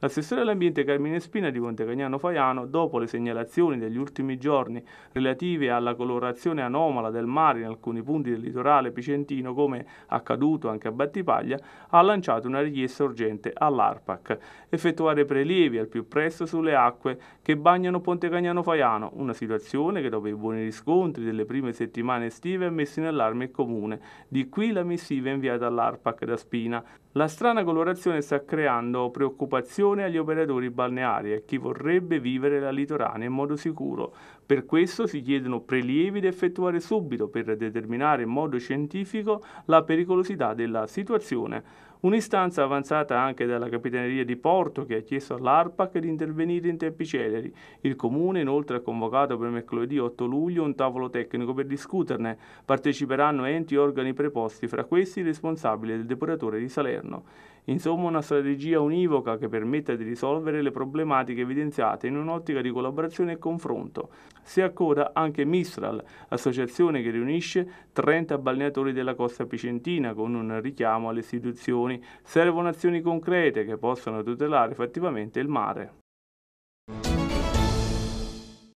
L'assessore all'ambiente Carmine Spina di Montecagnano Faiano, dopo le segnalazioni degli ultimi giorni relative alla colorazione anomala del mare in alcuni punti del litorale picentino, come accaduto anche a Battipaglia, ha lanciato una richiesta urgente all'ARPAC. Effettuare prelievi al più presto sulle acque che bagnano Pontecagnano Faiano, una situazione che dopo i buoni riscontri delle prime settimane estive ha messo in allarme il comune. Di qui la missiva inviata all'ARPAC da Spina. La strana colorazione sta creando preoccupazioni attenzione agli operatori balneari e a chi vorrebbe vivere la litorana in modo sicuro. Per questo si chiedono prelievi da effettuare subito per determinare in modo scientifico la pericolosità della situazione. Un'istanza avanzata anche dalla Capitaneria di Porto che ha chiesto all'ARPAC di intervenire in tempi celeri. Il Comune inoltre ha convocato per mercoledì 8 luglio un tavolo tecnico per discuterne. Parteciperanno enti e organi preposti, fra questi il responsabile del depuratore di Salerno. Insomma una strategia univoca che permetta di risolvere le problematiche evidenziate in un'ottica di collaborazione e confronto. Si accoda anche Mistral, associazione che riunisce 30 balneatori della costa picentina con un richiamo alle istituzioni azioni, servono azioni concrete che possano tutelare effettivamente il mare.